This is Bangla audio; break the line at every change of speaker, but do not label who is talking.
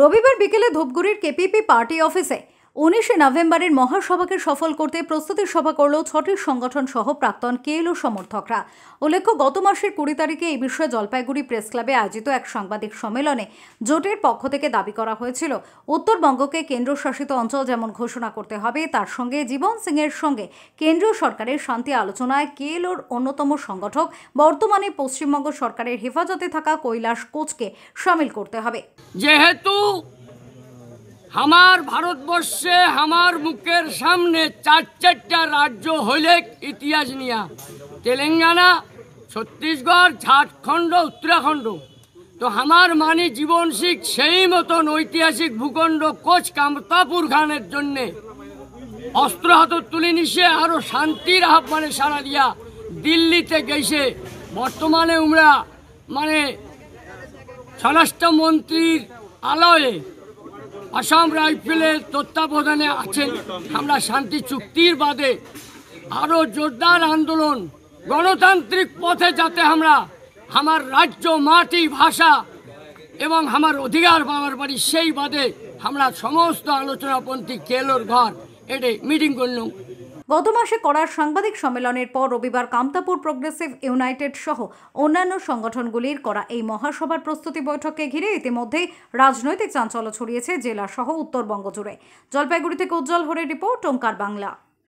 রবিবার বিকেলে ধূপগুরীর কেপিপি পার্টি অফিসে উনিশে নভেম্বরের মহাসভাকে সফল করতে প্রস্তুতি সভা করল ছটি সংগঠন সহ প্রাক্তন কেএলও সমর্থকরা উল্লেখ্য গত মাসের কুড়ি তারিখে এই বিষয়ে জলপাইগুড়ি প্রেস ক্লাবে আয়োজিত এক সাংবাদিক সম্মেলনে জোটের পক্ষ থেকে দাবি করা হয়েছিল উত্তরবঙ্গকে কেন্দ্রশাসিত অঞ্চল যেমন ঘোষণা করতে হবে তার সঙ্গে জীবন সিংয়ের সঙ্গে কেন্দ্রীয় সরকারের শান্তি আলোচনায় কেএলওর অন্যতম সংগঠক বর্তমানে পশ্চিমবঙ্গ সরকারের হেফাজতে থাকা কৈলাস কোচকে সামিল করতে হবে যেহেতু
আমার ভারতবর্ষে আমার মুখের সামনে চার চারটা রাজ্য হইলে ইতিহাস নিয়া তেলেঙ্গানা ছত্তিশগড় ঝাড়খণ্ড উত্তরাখণ্ড তো আমার মানি জীবন শিখ সেই মতন ঐতিহাসিক ভূখণ্ড কোচ কামতাপুর খানের জন্যে অস্ত্র হাত তুলে নিশে আরও শান্তির আহ্বানে সারা দিয়া দিল্লিতে গেছে বর্তমানে উমরা মানে স্বরাষ্ট্রমন্ত্রীর আলয়ে আসাম রাইফেলের তত্ত্বাবধানে আছেন আমরা শান্তি চুক্তির বাদে আরও জোরদার আন্দোলন গণতান্ত্রিক পথে যাতে আমরা আমার রাজ্য মাটি ভাষা এবং আমার
অধিকার পাওয়ার বাড়ি সেই বাদে আমরা সমস্ত আলোচনাপন্থী কেলোর ঘর এটে মিটিং করলাম গত মাসে করার সাংবাদিক সম্মেলনের পর রবিবার কামতাপুর প্রগ্রেসিভ ইউনাইটেড সহ অন্যান্য সংগঠনগুলির করা এই মহাসভার প্রস্তুতি বৈঠককে ঘিরে ইতিমধ্যেই রাজনৈতিক চাঞ্চল্য ছড়িয়েছে জেলা সহ উত্তরবঙ্গ জুড়ে জলপাইগুড়ি থেকে উজ্জ্বল হরে রিপোর্ট ওঙ্কার বাংলা